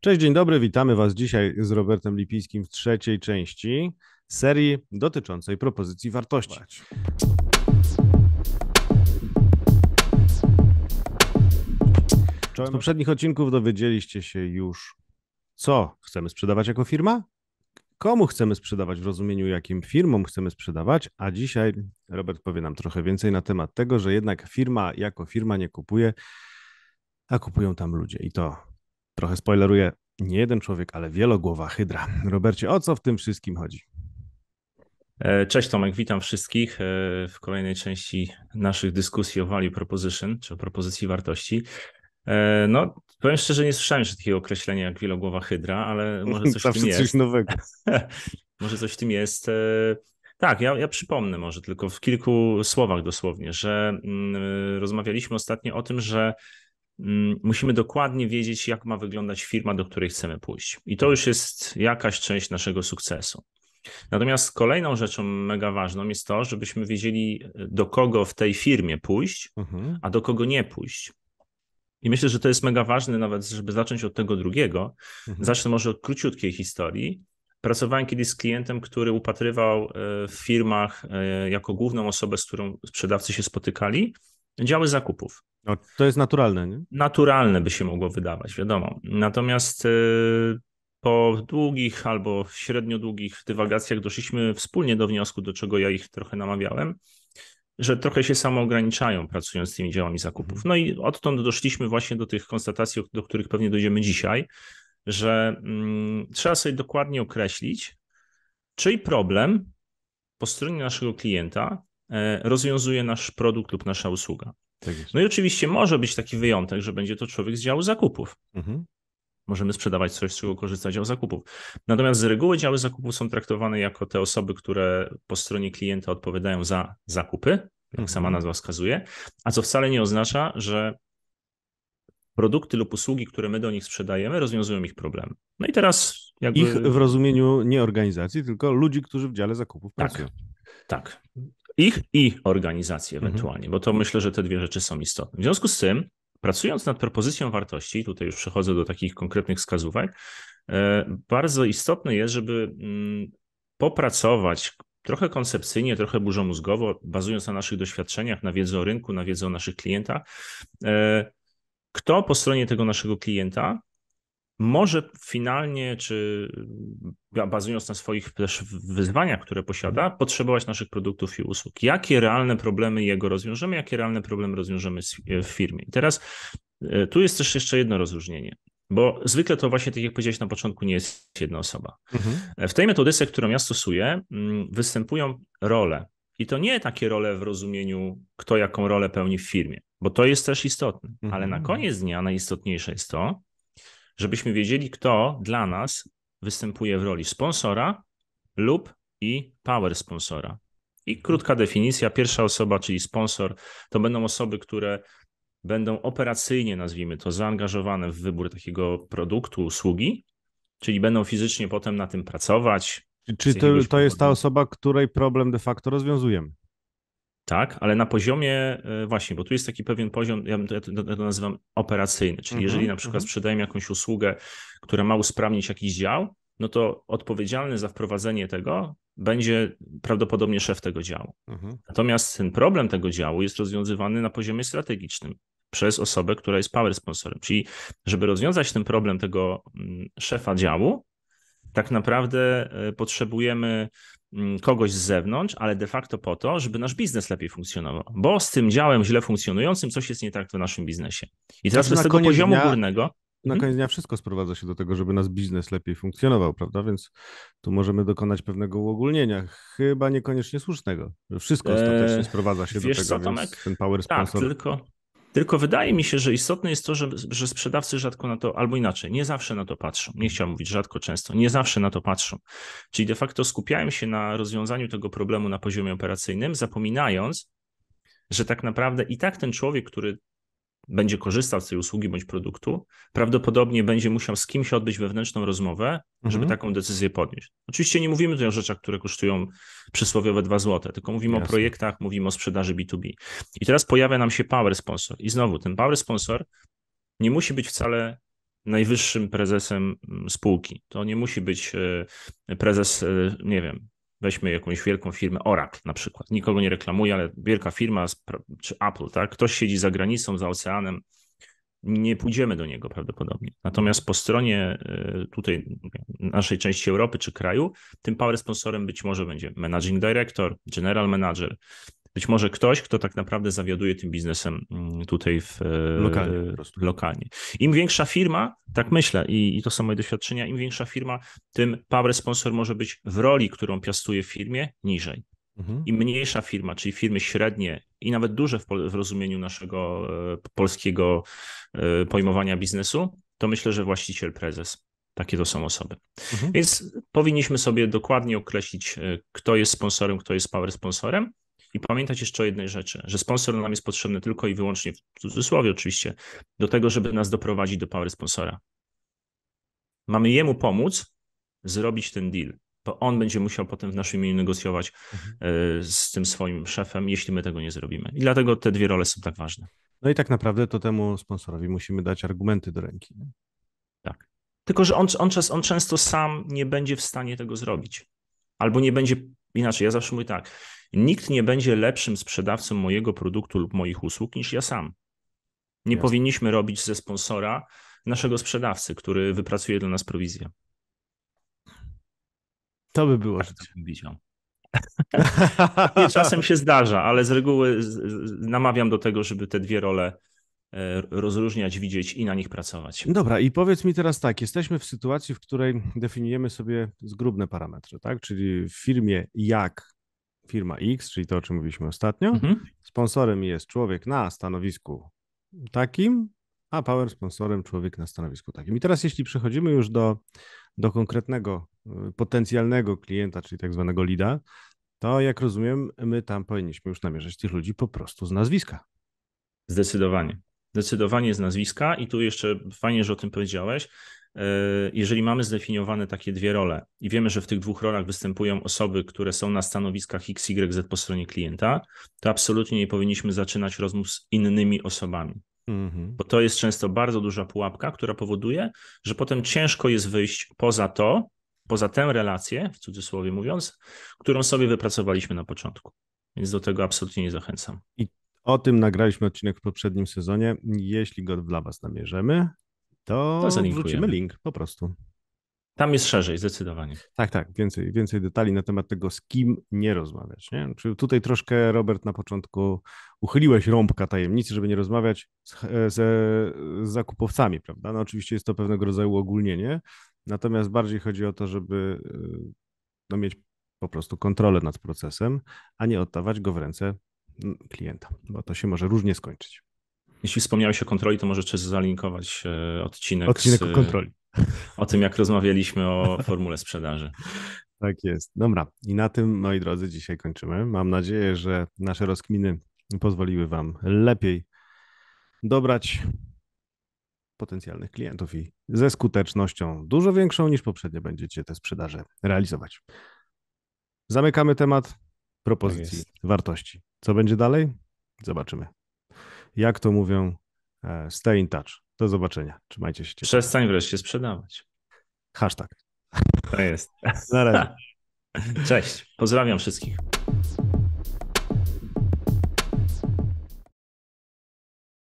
Cześć, dzień dobry, witamy Was dzisiaj z Robertem Lipińskim w trzeciej części serii dotyczącej propozycji wartości. Z poprzednich odcinków dowiedzieliście się już, co chcemy sprzedawać jako firma, komu chcemy sprzedawać, w rozumieniu jakim firmom chcemy sprzedawać, a dzisiaj Robert powie nam trochę więcej na temat tego, że jednak firma jako firma nie kupuje, a kupują tam ludzie i to trochę spoileruję, nie jeden człowiek, ale wielogłowa hydra. Robercie, o co w tym wszystkim chodzi? E, cześć Tomek, witam wszystkich e, w kolejnej części naszych dyskusji o value proposition, czy o propozycji wartości. E, no, powiem szczerze, nie słyszałem jeszcze takiego określenia jak wielogłowa hydra, ale może coś w tym jest. coś nowego. może coś w tym jest. Tak, ja, ja przypomnę może tylko w kilku słowach dosłownie, że mm, rozmawialiśmy ostatnio o tym, że Mm, musimy dokładnie wiedzieć, jak ma wyglądać firma, do której chcemy pójść. I to już jest jakaś część naszego sukcesu. Natomiast kolejną rzeczą mega ważną jest to, żebyśmy wiedzieli, e, do kogo w tej firmie pójść, mhm. a do kogo nie pójść. I myślę, że to jest mega ważne, nawet żeby zacząć od tego drugiego. Mhm. Zacznę może od króciutkiej historii. Pracowałem kiedyś z klientem, który upatrywał e, w firmach e, jako główną osobę, z którą sprzedawcy się spotykali, działy zakupów. No, to jest naturalne, nie? Naturalne by się mogło wydawać, wiadomo. Natomiast y, po długich albo średnio długich dywagacjach doszliśmy wspólnie do wniosku, do czego ja ich trochę namawiałem, że trochę się samoograniczają pracując z tymi działami zakupów. No i odtąd doszliśmy właśnie do tych konstatacji, do których pewnie dojdziemy dzisiaj, że mm, trzeba sobie dokładnie określić, czyj problem po stronie naszego klienta e, rozwiązuje nasz produkt lub nasza usługa. Tak no i oczywiście może być taki wyjątek, że będzie to człowiek z działu zakupów. Mhm. Możemy sprzedawać coś, z czego korzysta dział zakupów. Natomiast z reguły działy zakupów są traktowane jako te osoby, które po stronie klienta odpowiadają za zakupy, jak mhm. sama nazwa wskazuje, a co wcale nie oznacza, że produkty lub usługi, które my do nich sprzedajemy, rozwiązują ich problem. No i teraz jakby... Ich w rozumieniu nie organizacji, tylko ludzi, którzy w dziale zakupów tak. pracują. Tak. tak ich i organizacji mhm. ewentualnie, mhm. bo to myślę, że te dwie rzeczy są istotne. W związku z tym, pracując nad propozycją wartości, tutaj już przechodzę do takich konkretnych wskazówek, e, bardzo istotne jest, żeby mm, popracować trochę koncepcyjnie, trochę burzomózgowo, bazując na naszych doświadczeniach, na wiedzy o rynku, na wiedzy o naszych klientach, e, kto po stronie tego naszego klienta może finalnie, czy bazując na swoich też wyzwaniach, które posiada, potrzebować naszych produktów i usług. Jakie realne problemy jego rozwiążemy, jakie realne problemy rozwiążemy e, w firmie. I teraz e, tu jest też jeszcze jedno rozróżnienie. Bo zwykle to właśnie, tak jak powiedziałeś na początku, nie jest jedna osoba. Mhm. E, w tej metodyce, którą ja stosuję, mm, występują role. I to nie takie role w rozumieniu, kto jaką rolę pełni w firmie, bo to jest też istotne. Mhm. Ale na mhm. koniec dnia najistotniejsze jest to, żebyśmy wiedzieli, kto dla nas występuje w roli sponsora lub i power sponsora. I krótka definicja. Pierwsza osoba, czyli sponsor, to będą osoby, które będą operacyjnie, nazwijmy to, zaangażowane w wybór takiego produktu, usługi, czyli będą fizycznie potem na tym pracować. Czy to, to jest ta osoba, której problem de facto rozwiązujemy? Tak, ale na poziomie, e, właśnie, bo tu jest taki pewien poziom, ja, to, nazywam operacyjny, czyli jeżeli mhm, na przykład mm sprzedajemy jakąś usługę, która ma usprawnić jakiś dział, no to odpowiedzialny za wprowadzenie tego będzie prawdopodobnie szef tego działu. Mhm. Natomiast ten problem tego działu jest rozwiązywany na poziomie strategicznym przez osobę, która jest power sponsorem. Czyli, żeby rozwiązać ten problem tego mm, szefa działu, tak naprawdę e, potrzebujemy Mm, kogoś z zewnątrz, ale de facto po to, żeby nasz biznes lepiej funkcjonował, bo z tym działem źle funkcjonującym coś jest nie tak w naszym biznesie. I teraz znaczy, z tego poziomu dnia, górnego. Na hmm? koniec dnia wszystko sprowadza się do tego, żeby nasz biznes lepiej funkcjonował, prawda? Więc tu możemy dokonać pewnego uogólnienia, chyba niekoniecznie słusznego. Wszystko eee, ostatecznie sprowadza się do tego, co, ten power tak, sponsor... Tak, tylko, tylko wydaje mi się, że istotne jest to, że, że sprzedawcy rzadko na to, albo inaczej, nie zawsze na to patrzą. Nie chciałem mówić rzadko, często, nie zawsze na to patrzą. Czyli de facto skupiają się na rozwiązaniu tego problemu na poziomie operacyjnym, zapominając, że tak naprawdę i tak ten człowiek, który będzie korzystał z tej usługi bądź produktu, prawdopodobnie będzie musiał z kimś odbyć wewnętrzną rozmowę, żeby mhm. taką decyzję podnieść. Oczywiście nie mówimy tutaj o rzeczach, które kosztują przysłowiowe 2 złote, tylko mówimy Jasne. o projektach, mówimy o sprzedaży B2B. I teraz pojawia nam się power sponsor. I znowu, ten power sponsor nie musi być wcale najwyższym prezesem mm, spółki. To nie musi być e, prezes, e, nie wiem, Weźmy jakąś wielką firmę, Oracle na przykład. Nikogo nie reklamuję, ale wielka firma, czy Apple, tak? Ktoś siedzi za granicą, za oceanem, nie pójdziemy do niego prawdopodobnie. Natomiast po stronie y, tutaj naszej części Europy czy kraju, tym power sponsorem być może będzie managing director, general manager, być może ktoś, kto tak naprawdę zawiaduje tym biznesem mm, tutaj w e, lokalnie. lokalnie. Im większa firma, tak myślę i, i to są moje doświadczenia, im większa firma, tym power sponsor może być w roli, którą piastuje w firmie, niżej. Mhm. I mniejsza firma, czyli firmy średnie i nawet duże w, w rozumieniu naszego e, polskiego e, pojmowania biznesu, to myślę, że właściciel, prezes. Takie to są osoby. Mhm. Więc powinniśmy sobie dokładnie określić, kto jest sponsorem, kto jest power sponsorem, i pamiętać jeszcze o jednej rzeczy, że sponsor nam jest potrzebny tylko i wyłącznie, w cudzysłowie oczywiście, do tego, żeby nas doprowadzić do power sponsora. Mamy jemu pomóc zrobić ten deal, bo on będzie musiał potem w naszym imieniu negocjować mhm. e, z tym swoim szefem, jeśli my tego nie zrobimy. I dlatego te dwie role są tak ważne. No i tak naprawdę to temu sponsorowi musimy dać argumenty do ręki. Nie? Tak. Tylko, że on, on, on często sam nie będzie w stanie tego zrobić. Albo nie będzie, inaczej, ja zawsze mówię tak, Nikt nie będzie lepszym sprzedawcą mojego produktu lub moich usług niż ja sam. Nie Jasne. powinniśmy robić ze sponsora naszego sprzedawcy, który wypracuje dla nas prowizję. To by było tak, życie. Tak widział. czasem się zdarza, ale z reguły namawiam do tego, żeby te dwie role e, rozróżniać, widzieć i na nich pracować. Dobra, i powiedz mi teraz tak, jesteśmy w sytuacji, w której definiujemy sobie zgrubne parametry, tak? Czyli w firmie jak firma X, czyli to, o czym mówiliśmy ostatnio. Mhm. Sponsorem jest człowiek na stanowisku takim, a power sponsorem człowiek na stanowisku takim. I teraz, jeśli przechodzimy już do, do konkretnego y, potencjalnego klienta, czyli tak zwanego lida, to jak rozumiem, my tam powinniśmy już namierzać tych ludzi po prostu z nazwiska. Zdecydowanie. Zdecydowanie z nazwiska i tu jeszcze fajnie, że o tym powiedziałeś. E, jeżeli mamy zdefiniowane takie dwie role i wiemy, że w tych dwóch rolach występują osoby, które są na stanowiskach XYZ po stronie klienta, to absolutnie nie powinniśmy zaczynać rozmów z innymi osobami. Mhm. Bo to jest często bardzo duża pułapka, która powoduje, że potem ciężko jest wyjść poza to, poza tę relację, w cudzysłowie mówiąc, którą sobie wypracowaliśmy na początku. Więc do tego absolutnie nie zachęcam. I o tym nagraliśmy odcinek w poprzednim sezonie. Jeśli go dla Was namierzemy, to, to wrzucimy link po prostu. Tam jest szerzej, zdecydowanie. Tak, tak, więcej, więcej detali na temat tego, z kim nie rozmawiać. Nie? Czyli tutaj troszkę, Robert, na początku uchyliłeś rąbka tajemnicy, żeby nie rozmawiać z, z, z zakupowcami, prawda? No oczywiście jest to pewnego rodzaju ogólnienie, natomiast bardziej chodzi o to, żeby y, no, mieć po prostu kontrolę nad procesem, a nie oddawać go w ręce mm, klienta, bo to się może różnie skończyć. Jeśli wspomniałeś o kontroli, to może czy zalinkować e, odcinek. Odcinek z, o kontroli. O tym, jak rozmawialiśmy o formule sprzedaży. Tak jest. Dobra. I na tym, moi drodzy, dzisiaj kończymy. Mam nadzieję, że nasze rozkminy pozwoliły Wam lepiej dobrać potencjalnych klientów i ze skutecznością dużo większą niż poprzednio będziecie te sprzedaże realizować. Zamykamy temat tak propozycji tak wartości. Co będzie dalej? Zobaczymy jak to mówią, e, stay in touch. Do zobaczenia. Trzymajcie się. Ciekawe. Przestań wreszcie sprzedawać. Hashtag. To jest. Na razie. Cześć. Pozdrawiam wszystkich.